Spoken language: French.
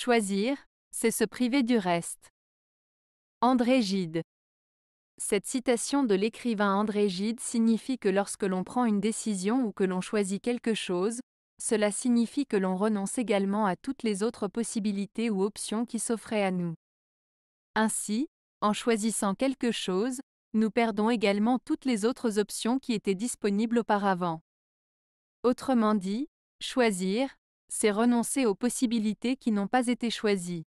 Choisir, c'est se priver du reste. André Gide. Cette citation de l'écrivain André Gide signifie que lorsque l'on prend une décision ou que l'on choisit quelque chose, cela signifie que l'on renonce également à toutes les autres possibilités ou options qui s'offraient à nous. Ainsi, en choisissant quelque chose, nous perdons également toutes les autres options qui étaient disponibles auparavant. Autrement dit, choisir, c'est renoncer aux possibilités qui n'ont pas été choisies.